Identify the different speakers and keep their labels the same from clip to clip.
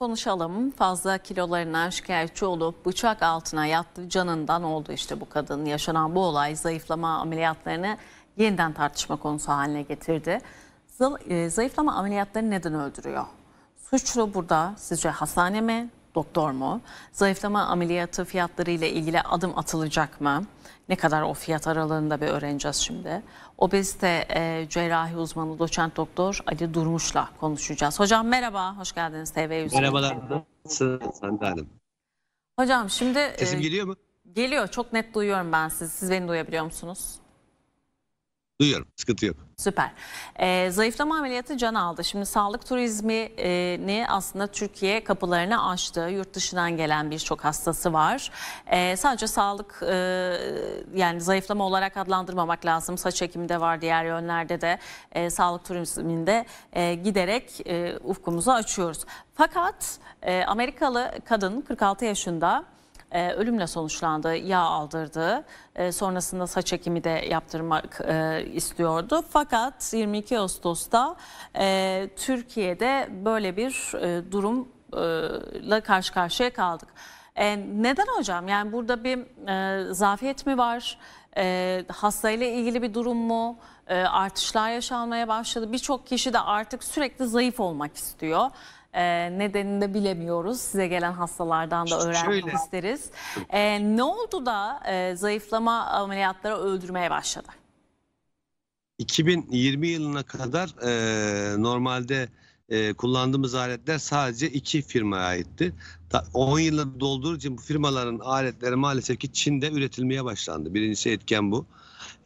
Speaker 1: Konuşalım. Fazla kilolarına şikayetçi olup bıçak altına yattı canından oldu işte bu kadın. Yaşanan bu olay zayıflama ameliyatlarını yeniden tartışma konusu haline getirdi. E, zayıflama ameliyatları neden öldürüyor? Suçlu burada sizce hastane mi, doktor mu? Zayıflama ameliyatı fiyatları ile ilgili adım atılacak mı? Ne kadar o fiyat aralığında bir öğreneceğiz şimdi. Obezite e, cerrahi uzmanı doçent doktor Ali Durmuş'la konuşacağız. Hocam merhaba, hoş geldiniz TV Yüzüne. Merhabalar,
Speaker 2: nasılsınız Hande
Speaker 1: Hocam şimdi... Sesim e, geliyor mu? Geliyor, çok net duyuyorum ben sizi. Siz beni duyabiliyor musunuz?
Speaker 2: Duyuyorum. Sıkıntı yok.
Speaker 1: Süper. E, zayıflama ameliyatı can aldı. Şimdi sağlık turizmini aslında Türkiye kapılarını açtı. Yurt dışından gelen birçok hastası var. E, sadece sağlık e, yani zayıflama olarak adlandırmamak lazım. Saç ekimi de var diğer yönlerde de e, sağlık turizminde e, giderek e, ufkumuzu açıyoruz. Fakat e, Amerikalı kadın 46 yaşında e, ölümle sonuçlandı. Yağ aldırdı. E, sonrasında saç ekimi de yaptırmak e, istiyordu. Fakat 22 Ağustos'ta e, Türkiye'de böyle bir e, durumla e, karşı karşıya kaldık. E, neden hocam? Yani burada bir e, zafiyet mi var? E, hastayla ilgili bir durum mu? E, artışlar yaşanmaya başladı. Birçok kişi de artık sürekli zayıf olmak istiyor. E, nedenini de bilemiyoruz. Size gelen hastalardan da öğrenmek Şöyle. isteriz. E, ne oldu da e, zayıflama ameliyatları öldürmeye başladı?
Speaker 2: 2020 yılına kadar e, normalde e, kullandığımız aletler sadece iki firmaya aitti. Ta, 10 yılı doldurucu bu firmaların aletleri maalesef ki Çin'de üretilmeye başlandı. Birincisi etken bu.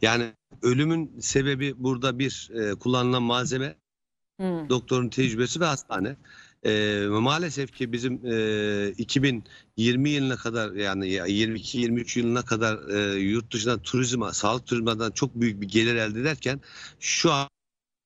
Speaker 2: Yani ölümün sebebi burada bir e, kullanılan malzeme, hmm. doktorun tecrübesi ve hastane. E, maalesef ki bizim e, 2020 yılına kadar yani 22-23 yılına kadar e, yurt dışından turizma sağlık turizminden çok büyük bir gelir elde ederken şu an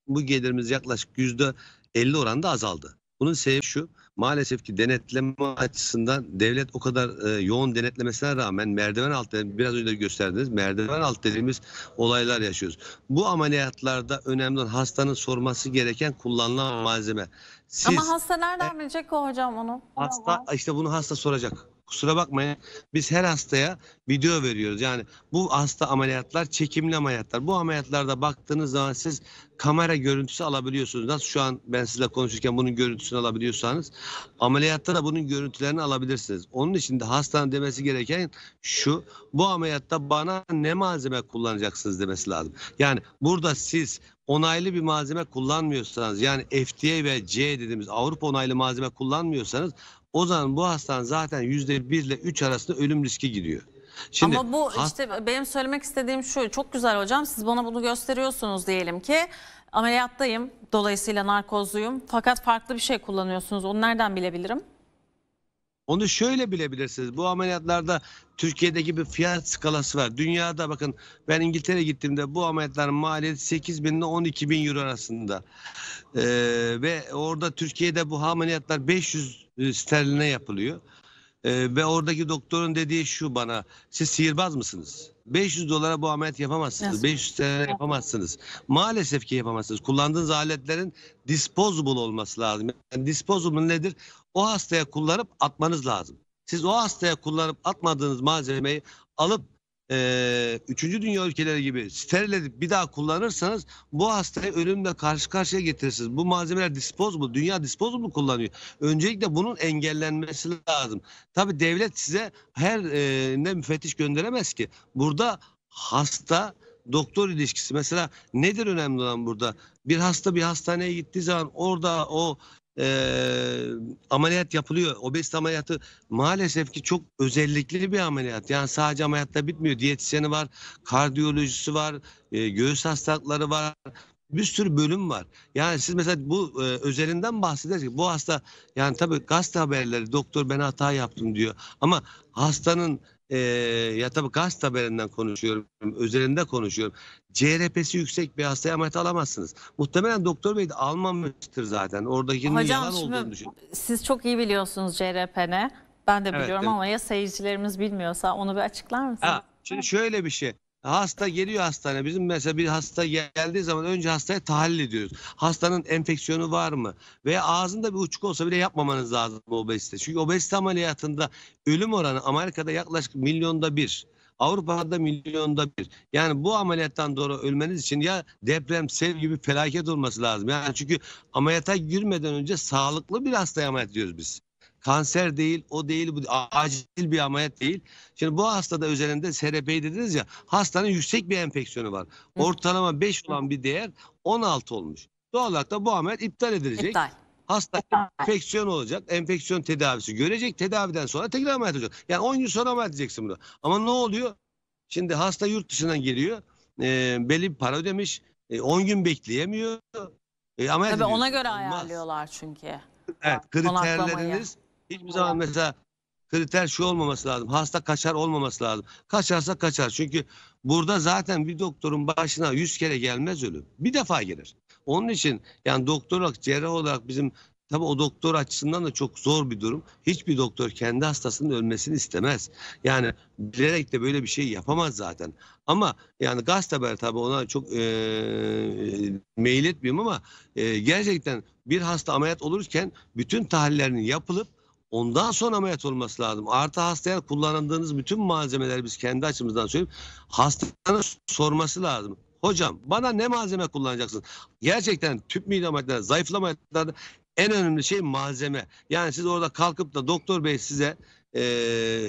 Speaker 2: bu gelirimiz yaklaşık yüzde %50 oranda azaldı. Bunun sebebi şu maalesef ki denetleme açısından devlet o kadar e, yoğun denetlemesine rağmen merdiven altı biraz önce de gösterdiniz merdiven alt dediğimiz olaylar yaşıyoruz. Bu ameliyatlarda önemli olan hastanın sorması gereken kullanılan malzeme.
Speaker 1: Siz, Ama hasta nereden bilecek ki hocam onu?
Speaker 2: Hasta işte bunu hasta soracak. Kusura bakmayın biz her hastaya video veriyoruz. Yani bu hasta ameliyatlar çekimli ameliyatlar. Bu ameliyatlarda baktığınız zaman siz kamera görüntüsü alabiliyorsunuz. Nasıl şu an ben sizle konuşurken bunun görüntüsünü alabiliyorsanız ameliyatta da bunun görüntülerini alabilirsiniz. Onun için de hastanın demesi gereken şu bu ameliyatta bana ne malzeme kullanacaksınız demesi lazım. Yani burada siz onaylı bir malzeme kullanmıyorsanız yani FDA ve C dediğimiz Avrupa onaylı malzeme kullanmıyorsanız o zaman bu hastanın zaten yüzde bir ile üç arasında ölüm riski giriyor. Şimdi, Ama bu
Speaker 1: işte benim söylemek istediğim şu çok güzel hocam siz bana bunu gösteriyorsunuz diyelim ki ameliyattayım dolayısıyla narkozluyum fakat farklı bir şey kullanıyorsunuz onu nereden bilebilirim?
Speaker 2: Onu şöyle bilebilirsiniz. Bu ameliyatlarda Türkiye'deki bir fiyat skalası var. Dünyada bakın ben İngiltere'ye gittiğimde bu ameliyatların maliyeti 8 bin ile 12 bin euro arasında. Ee, ve orada Türkiye'de bu ameliyatlar 500 e, sterline yapılıyor. Ee, ve oradaki doktorun dediği şu bana siz sihirbaz mısınız? 500 dolara bu ameliyat yapamazsınız. Nasıl? 500 TL yapamazsınız. Maalesef ki yapamazsınız. Kullandığınız aletlerin disposable olması lazım. Yani disposable nedir? o hastaya kullanıp atmanız lazım. Siz o hastaya kullanıp atmadığınız malzemeyi alıp e, üçüncü dünya ülkeleri gibi steril edip bir daha kullanırsanız bu hastayı ölümle karşı karşıya getirirsiniz. Bu malzemeler disposable, dünya disposable kullanıyor. Öncelikle bunun engellenmesi lazım. Tabi devlet size her e, ne müfettiş gönderemez ki. Burada hasta doktor ilişkisi mesela nedir önemli olan burada? Bir hasta bir hastaneye gittiği zaman orada o e, ameliyat yapılıyor. Obezite ameliyatı maalesef ki çok özellikli bir ameliyat. Yani sadece ameliyatta bitmiyor. Diyetisyeni var, kardiyolojisi var, e, göğüs hastalıkları var bir sürü bölüm var. Yani siz mesela bu e, özelinden bahsedersek bu hasta yani tabii gazete haberleri doktor ben hata yaptım diyor. Ama hastanın e, ya tabii gaz haberinden konuşuyorum, özelinde konuşuyorum. CRP'si yüksek bir hastaya ameliyat alamazsınız. Muhtemelen doktor bey de almamıştır zaten. Oradakinin Hocam, yalan şimdi olduğunu düşün.
Speaker 1: Siz çok iyi biliyorsunuz CRP'ne. Ben de biliyorum evet, ama evet. ya seyircilerimiz bilmiyorsa onu bir açıklar mısınız? Ha,
Speaker 2: şimdi şöyle bir şey. Hasta geliyor hastane. Bizim mesela bir hasta geldiği zaman önce hastaya tahlil ediyoruz. Hastanın enfeksiyonu var mı? Veya ağzında bir uçuk olsa bile yapmamanız lazım obezite. Çünkü obezite ameliyatında ölüm oranı Amerika'da yaklaşık milyonda bir. Avrupa'da milyonda bir. Yani bu ameliyattan doğru ölmeniz için ya deprem, sel gibi felaket olması lazım. Yani çünkü ameliyata girmeden önce sağlıklı bir hastaya ameliyat ediyoruz biz. Kanser değil, o değil, bu acil bir ameliyat değil. Şimdi bu hastada üzerinde SRP dediniz ya, hastanın yüksek bir enfeksiyonu var. Ortalama 5 olan bir değer 16 olmuş. Doğal olarak da bu ameliyat iptal edilecek. İptal. Hasta enfeksiyon olacak. Enfeksiyon tedavisi görecek. Tedaviden sonra tekrar ameliyat olacak. Yani 10 gün sonra ameliyat edeceksin bunu. Ama ne oluyor? Şimdi hasta yurt dışından geliyor. E, belli bir para ödemiş. E, gün bekleyemiyor. E, ameliyat Tabii ediyor. ona göre Olmaz.
Speaker 1: ayarlıyorlar çünkü.
Speaker 2: Evet kriterleriniz Hiçbir zaman mesela kriter şu olmaması lazım. Hasta kaçar olmaması lazım. Kaçarsa kaçar. Çünkü burada zaten bir doktorun başına yüz kere gelmez ölüm. Bir defa gelir. Onun için yani doktor olarak, cerrah olarak bizim tabii o doktor açısından da çok zor bir durum. Hiçbir doktor kendi hastasının ölmesini istemez. Yani bilerek de böyle bir şey yapamaz zaten. Ama yani gazete haber tabii ona çok e, meyil etmiyorum ama e, gerçekten bir hasta ameliyat olurken bütün tahlillerinin yapılıp Ondan sonra ameliyat olması lazım. Artı hastaya kullandığınız bütün malzemeleri biz kendi açımızdan söyleyeyim. Hastanın sorması lazım. Hocam bana ne malzeme kullanacaksın? Gerçekten tüp mide ameliyatlarında, zayıflama ameliyatlarında en önemli şey malzeme. Yani siz orada kalkıp da doktor bey size e,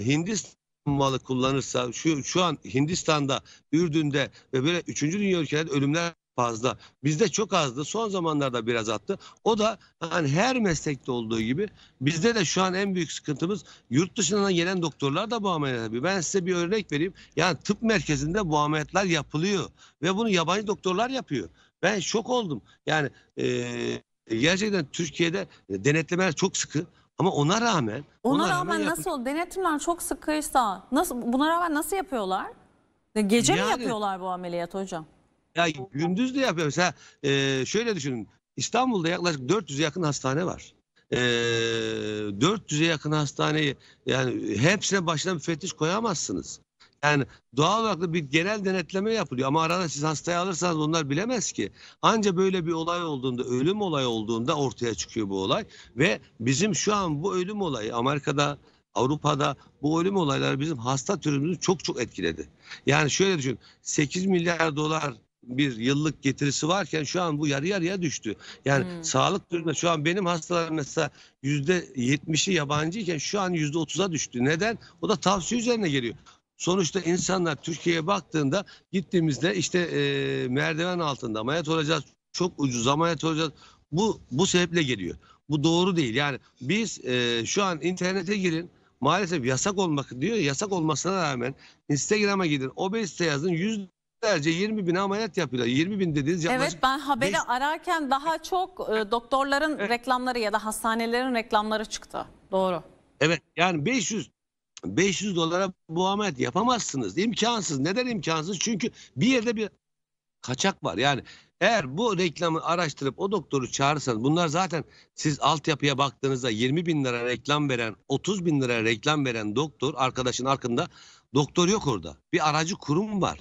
Speaker 2: Hindistan malı kullanırsa şu şu an Hindistan'da, Ürdün'de ve böyle üçüncü dünya ülkelerde ölümler fazla. Bizde çok azdı. Son zamanlarda biraz attı. O da hani her meslekte olduğu gibi bizde de şu an en büyük sıkıntımız yurt dışından gelen doktorlar da bu ameliyat yapıyor. Ben size bir örnek vereyim. Yani tıp merkezinde bu ameliyatlar yapılıyor ve bunu yabancı doktorlar yapıyor. Ben şok oldum. Yani e, gerçekten Türkiye'de denetlemeler çok sıkı. Ama ona rağmen ona, ona rağmen, rağmen nasıl
Speaker 1: denetimler çok sıkıysa nasıl buna rağmen nasıl yapıyorlar? Gece yani, mi yapıyorlar bu ameliyat hocam?
Speaker 2: Ya gündüz de yapıyor. Mesela e, şöyle düşünün. İstanbul'da yaklaşık 400 yakın hastane var. E, 400'e yakın hastaneyi yani hepsine başına müfettiş koyamazsınız. Yani doğal olarak da bir genel denetleme yapılıyor ama arada siz hastayı alırsanız onlar bilemez ki. Anca böyle bir olay olduğunda, ölüm olayı olduğunda ortaya çıkıyor bu olay ve bizim şu an bu ölüm olayı Amerika'da Avrupa'da bu ölüm olayları bizim hasta türümüzü çok çok etkiledi. Yani şöyle düşün 8 milyar dolar bir yıllık getirisi varken şu an bu yarı yarıya düştü. Yani hmm. sağlık durumunda şu an benim hastalarım mesela yüzde yetmişi yabancıyken şu an yüzde otuza düştü. Neden? O da tavsiye üzerine geliyor. Sonuçta insanlar Türkiye'ye baktığında gittiğimizde işte e, merdiven altında ameliyat olacağız, çok ucuz ameliyat olacağız. Bu bu sebeple geliyor. Bu doğru değil. Yani biz e, şu an internete girin maalesef yasak olmak diyor yasak olmasına rağmen Instagram'a gidin obezite yazın yüz Derece 20 bin ameliyat yapıyorlar. 20 bin dediğiniz yaklaşık... Evet
Speaker 1: ben haberi beş... ararken daha çok e, doktorların evet. reklamları ya da hastanelerin reklamları çıktı.
Speaker 2: Doğru. Evet yani 500 500 dolara bu ameliyat yapamazsınız. İmkansız. Neden imkansız? Çünkü bir yerde bir kaçak var. Yani eğer bu reklamı araştırıp o doktoru çağırırsanız bunlar zaten siz altyapıya baktığınızda 20 bin lira reklam veren 30 bin lira reklam veren doktor arkadaşın arkında doktor yok orada. Bir aracı kurum var.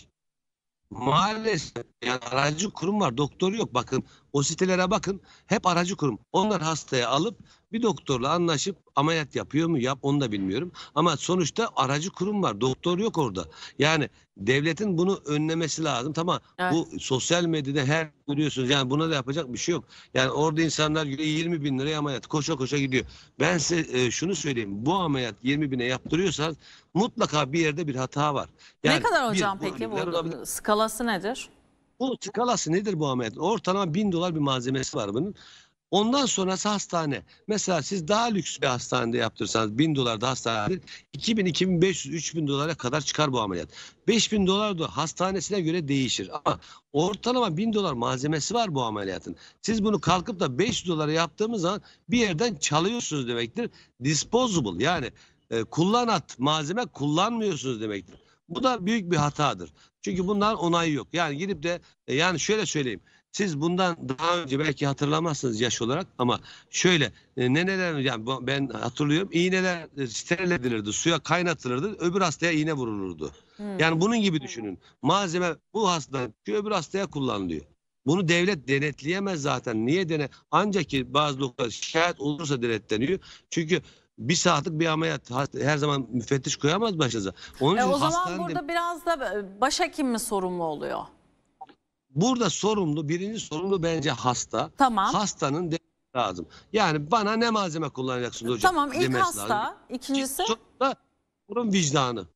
Speaker 2: Maalesef yani aracı kurum var. Doktor yok. Bakın o sitelere bakın. Hep aracı kurum. Onlar hastaya alıp bir doktorla anlaşıp ameliyat yapıyor mu yap onu da bilmiyorum. Ama sonuçta aracı kurum var. Doktor yok orada. Yani devletin bunu önlemesi lazım. Tamam evet. bu sosyal medyada her görüyorsunuz. Yani buna da yapacak bir şey yok. Yani orada insanlar 20 bin liraya ameliyat koşa koşa gidiyor. Ben size e, şunu söyleyeyim. Bu ameliyat 20 bine yaptırıyorsanız mutlaka bir yerde bir hata var. Yani ne kadar hocam bir, peki bu, bu skalası nedir? Bu skalası nedir bu ameliyat? Ortalama bin dolar bir malzemesi var bunun. Ondan sonrası hastane. Mesela siz daha lüks bir hastanede yaptırsanız 1000 dolarda hastanede 2000, 2500, 3000 dolara kadar çıkar bu ameliyat. 5000 dolar da hastanesine göre değişir. Ama ortalama 1000 dolar malzemesi var bu ameliyatın. Siz bunu kalkıp da 500 dolara yaptığımız zaman bir yerden çalıyorsunuz demektir. Disposable yani e, kullan malzeme kullanmıyorsunuz demektir. Bu da büyük bir hatadır. Çünkü bunlar onayı yok. Yani gidip de e, yani şöyle söyleyeyim. Siz bundan daha önce belki hatırlamazsınız yaş olarak ama şöyle e, ne neler yani ben hatırlıyorum iğneler steril edilirdi. Suya kaynatılırdı. Öbür hastaya iğne vurulurdu. Hmm. Yani bunun gibi düşünün. Malzeme bu hasta öbür hastaya kullanılıyor. Bunu devlet denetleyemez zaten. Niye dene? Ancak ki bazı noktalar şayet olursa denetleniyor. Çünkü bir saatlik bir ameliyat her zaman müfettiş koyamaz başınıza. Onun e, için o zaman burada de...
Speaker 1: biraz da e, başhekim mi sorumlu oluyor?
Speaker 2: Burada sorumlu, birinci sorumlu bence hasta. Tamam. Hastanın de lazım. Yani bana ne malzeme kullanacaksın hocam? Tamam ilk demesi hasta, lazım. ikincisi? Sonra doktorun vicdanı.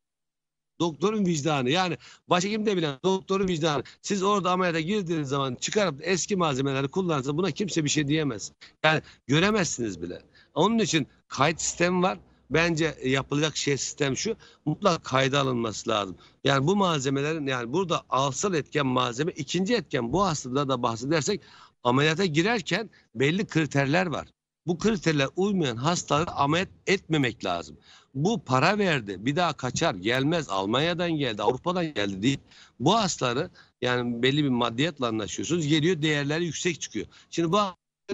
Speaker 2: Doktorun vicdanı yani başhekim de bilen doktorun vicdanı. Siz orada ameliyata girdiğiniz zaman çıkarıp eski malzemeleri kullanırsanız buna kimse bir şey diyemez. Yani göremezsiniz bile. Onun için kayıt sistemi var bence yapılacak şey sistem şu mutlak kayda alınması lazım. Yani bu malzemelerin yani burada alsal etken malzeme ikinci etken bu hastada da bahsedersek ameliyata girerken belli kriterler var. Bu kriterler uymayan hastaları ameliyat etmemek lazım. Bu para verdi bir daha kaçar gelmez Almanya'dan geldi Avrupa'dan geldi değil. Bu hastaları yani belli bir maddiyatla anlaşıyorsunuz geliyor değerleri yüksek çıkıyor. Şimdi bu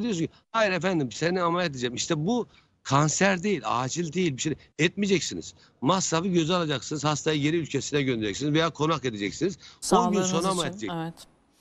Speaker 2: diyorsun ki hayır efendim seni ameliyat edeceğim. İşte bu Kanser değil, acil değil bir şey etmeyeceksiniz. Masrafı göz alacaksınız, hastayı geri ülkesine göndereceksiniz veya konak edeceksiniz. Sağlığınız 10 gün sonra mı edecek? Evet.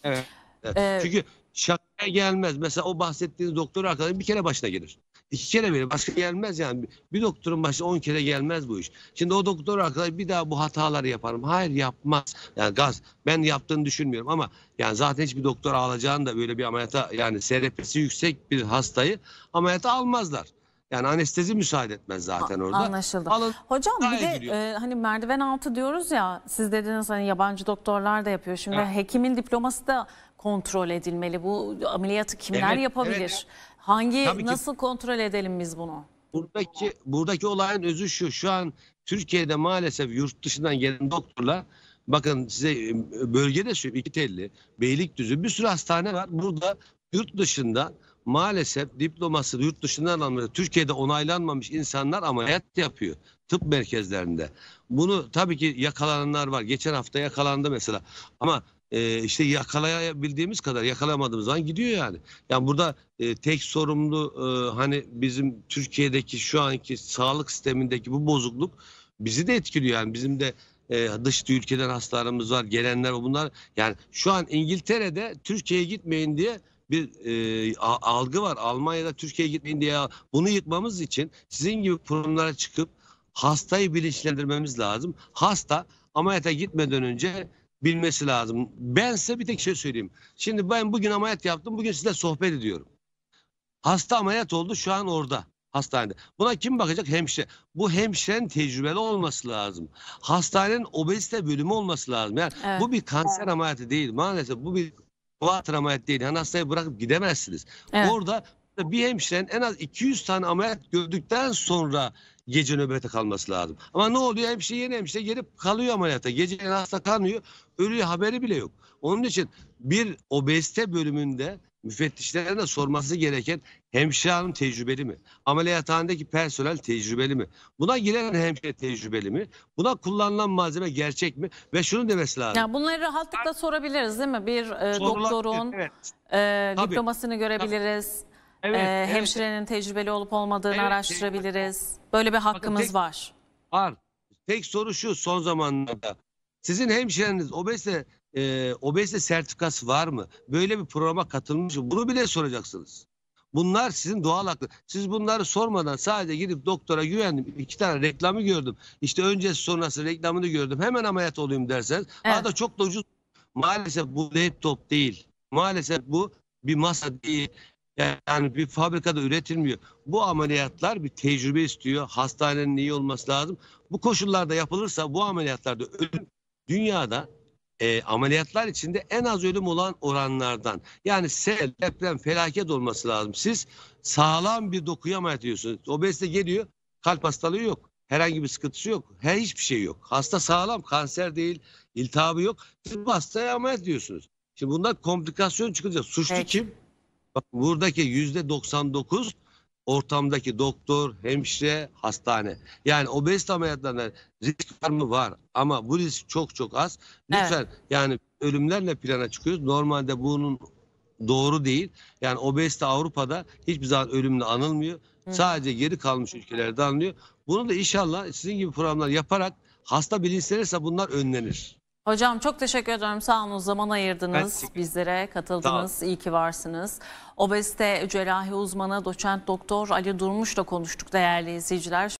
Speaker 2: evet. evet. Ee, Çünkü şakaya gelmez. Mesela o bahsettiğiniz doktor arkadaşın bir kere başına gelir. İki kere bile başka gelmez yani. Bir doktorun başına on kere gelmez bu iş. Şimdi o doktor arkadaş bir daha bu hataları yaparım. Hayır yapmaz. Yani gaz ben yaptığını düşünmüyorum ama yani zaten hiçbir doktor alacağını da böyle bir ameliyata yani SRP'si yüksek bir hastayı ameliyata almazlar. Yani anestezi müsaade etmez zaten orada. Anlaşıldı.
Speaker 1: Alın, Hocam bir de e, hani merdiven altı diyoruz ya siz dediniz hani yabancı doktorlar da yapıyor. Şimdi evet. hekimin diploması da kontrol edilmeli. Bu ameliyatı kimler evet, yapabilir? Evet. Hangi Tabii nasıl ki. kontrol edelim biz bunu?
Speaker 2: Buradaki buradaki olayın özü şu. Şu an Türkiye'de maalesef yurt dışından gelen doktorlar bakın size e, bölgede söyleyeyim İkitelli, Beylikdüzü bir sürü hastane var. Burada yurt dışında maalesef diploması yurt dışından alınıyor. Türkiye'de onaylanmamış insanlar ameliyat yapıyor tıp merkezlerinde. Bunu tabii ki yakalananlar var. Geçen hafta yakalandı mesela. Ama e, işte yakalayabildiğimiz kadar yakalamadığımız zaman gidiyor yani. Yani burada e, tek sorumlu e, hani bizim Türkiye'deki şu anki sağlık sistemindeki bu bozukluk bizi de etkiliyor. Yani bizim de e, dış ülkeden hastalarımız var, gelenler bunlar. Yani şu an İngiltere'de Türkiye'ye gitmeyin diye bir e, algı var. Almanya'da Türkiye'ye gitmeyin diye bunu yıkmamız için sizin gibi kurumlara çıkıp hastayı bilinçlendirmemiz lazım. Hasta ameliyata gitmeden önce bilmesi lazım. Ben size bir tek şey söyleyeyim. Şimdi ben bugün ameliyat yaptım. Bugün sizle sohbet ediyorum. Hasta ameliyat oldu şu an orada hastanede. Buna kim bakacak? Hemşire. Bu hemşiren tecrübeli olması lazım. Hastanenin obezite bölümü olması lazım. Yani evet. bu bir kanser evet. ameliyatı değil. Maalesef bu bir o hatır ameliyat değil. Yani hastayı bırakıp gidemezsiniz. Evet. Orada bir hemşirenin en az 200 tane ameliyat gördükten sonra gece nöbete kalması lazım. Ama ne oluyor? Hemşire yeni hemşire gelip kalıyor ameliyata, Gece hasta kalmıyor. Ölüyor haberi bile yok. Onun için bir obezite bölümünde Müfettişlerine de sorması gereken hemşire hanım tecrübeli mi? Ameliyathanedeki personel tecrübeli mi? Buna giren hemşire tecrübeli mi? Buna kullanılan malzeme gerçek mi? Ve şunu demesi lazım. Yani
Speaker 1: bunları rahatlıkla sorabiliriz değil mi? Bir e, doktorun evet. e, diplomasını Tabii. görebiliriz.
Speaker 2: Evet, e, evet. hemşirenin
Speaker 1: tecrübeli olup olmadığını evet, araştırabiliriz. Böyle bir hakkımız Bakın,
Speaker 2: tek, var. Var. Tek soru şu son zamanlarda. Sizin hemşireniz obezle e, ee, obezite sertifikası var mı? Böyle bir programa katılmış mı? Bunu bile soracaksınız. Bunlar sizin doğal hakkınız. Siz bunları sormadan sadece gidip doktora güvendim. İki tane reklamı gördüm. İşte öncesi sonrası reklamını gördüm. Hemen ameliyat olayım derseniz. Evet. Daha da çok da ucuz. Maalesef bu laptop değil. Maalesef bu bir masa değil. Yani bir fabrikada üretilmiyor. Bu ameliyatlar bir tecrübe istiyor. Hastanenin iyi olması lazım. Bu koşullarda yapılırsa bu ameliyatlarda ölüm dünyada e, ameliyatlar içinde en az ölüm olan oranlardan. Yani sel, deprem, felaket olması lazım. Siz sağlam bir dokuya ameliyat ediyorsunuz. Obezite geliyor, kalp hastalığı yok. Herhangi bir sıkıntısı yok. Her hiçbir şey yok. Hasta sağlam, kanser değil, iltihabı yok. Siz bu hastaya ameliyat diyorsunuz. Şimdi bundan komplikasyon çıkacak. Suçlu evet. kim? Bak buradaki yüzde 99 ortamdaki doktor, hemşire, hastane. Yani obezite ameliyatlarında risk var mı? Var. Ama bu risk çok çok az. Lütfen evet. yani ölümlerle plana çıkıyoruz. Normalde bunun doğru değil. Yani obezite Avrupa'da hiçbir zaman ölümle anılmıyor. Hı. Sadece geri kalmış ülkelerde anılıyor. Bunu da inşallah sizin gibi programlar yaparak hasta bilinçlenirse bunlar önlenir.
Speaker 1: Hocam çok teşekkür ederim. Sağ olun zaman ayırdınız. bizlere katıldınız. İyi ki varsınız. Obeste cerrahi uzmanı doçent doktor Ali Durmuş'la konuştuk değerli izleyiciler.